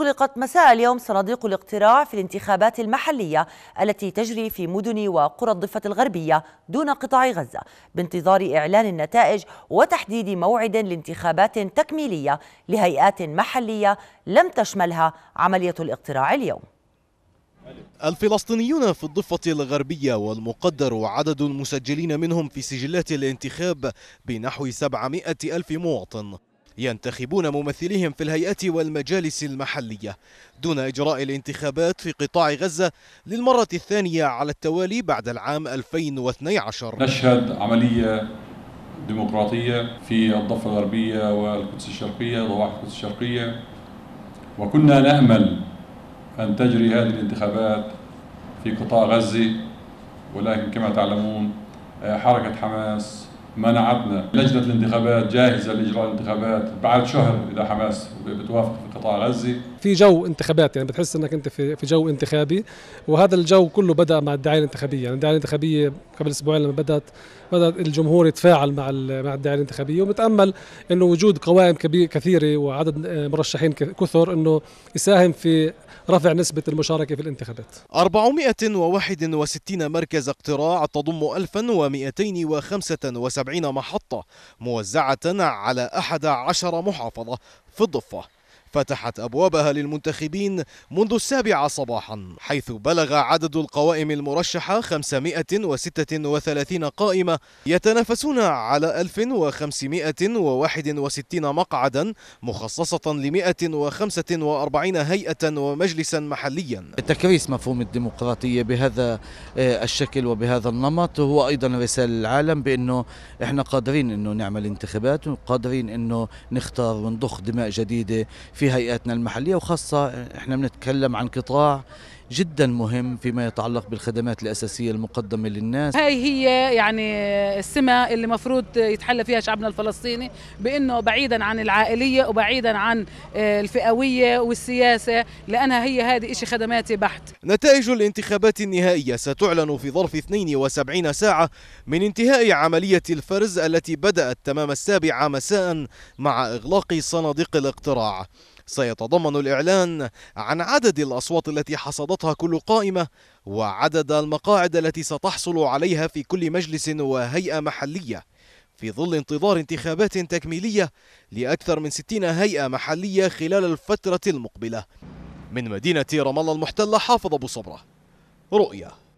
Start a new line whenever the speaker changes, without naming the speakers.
أغلقت مساء اليوم صناديق الاقتراع في الانتخابات المحلية التي تجري في مدن وقرى الضفة الغربية دون قطاع غزة بانتظار إعلان النتائج وتحديد موعد لانتخابات تكميلية لهيئات محلية لم تشملها عملية الاقتراع اليوم الفلسطينيون في الضفة الغربية والمقدر عدد المسجلين منهم في سجلات الانتخاب بنحو 700 ألف مواطن ينتخبون ممثليهم في الهيئات والمجالس المحلية دون إجراء الانتخابات في قطاع غزة للمرة الثانية على التوالي بعد العام 2012 نشهد عملية
ديمقراطية في الضفة الغربية والقدس الشرقية ضواحي القدس الشرقية وكنا نأمل أن تجري هذه الانتخابات في قطاع غزة ولكن كما تعلمون حركة حماس منعتنا لجنة الانتخابات جاهزة لإجراء الانتخابات بعد شهر إذا حماس بتوافق في قطاع غزة
في جو انتخابات يعني بتحس انك انت في في جو انتخابي وهذا الجو كله بدا مع الدعايه الانتخابيه يعني الدعايه الانتخابيه قبل اسبوعين لما بدات بدا الجمهور يتفاعل مع مع الدعايه الانتخابيه وبتامل انه وجود قوائم كبير كثيره وعدد آه، مرشحين كثر انه يساهم في رفع نسبة المشاركة في الانتخابات 461
مركز اقتراع تضم 1275 70 محطة موزعة على 11 محافظة في الضفة فتحت أبوابها للمنتخبين منذ السابعة صباحا حيث بلغ عدد القوائم المرشحة 536 قائمة يتنافسون على 1561 مقعدا مخصصة ل 145 هيئة ومجلسا محليا
تكريس مفهوم الديمقراطية بهذا آه، الشكل وبهذا النمط هو أيضا رسالة للعالم بأنه إحنا قادرين أنه نعمل انتخابات وقادرين أنه نختار ونضخ دماء جديدة في في هيئاتنا المحليه وخاصه احنا بنتكلم عن قطاع جدا مهم فيما يتعلق بالخدمات الأساسية المقدمة للناس هاي هي يعني السمة اللي مفروض يتحلى فيها شعبنا الفلسطيني بأنه بعيدا عن العائلية وبعيدا عن آه، الفئوية والسياسة لأنها هي هذه إشي خدماتي بحت
نتائج الانتخابات النهائية ستعلن في ظرف 72 ساعة من انتهاء عملية الفرز التي بدأت تمام السابعة مساء مع إغلاق صناديق الاقتراع سيتضمن الإعلان عن عدد الأصوات التي حصدتها كل قائمة وعدد المقاعد التي ستحصل عليها في كل مجلس وهيئة محلية في ظل انتظار انتخابات تكميلية لأكثر من 60 هيئة محلية خلال الفترة المقبلة من مدينة رام الله المحتلة حافظ أبو صبرة رؤية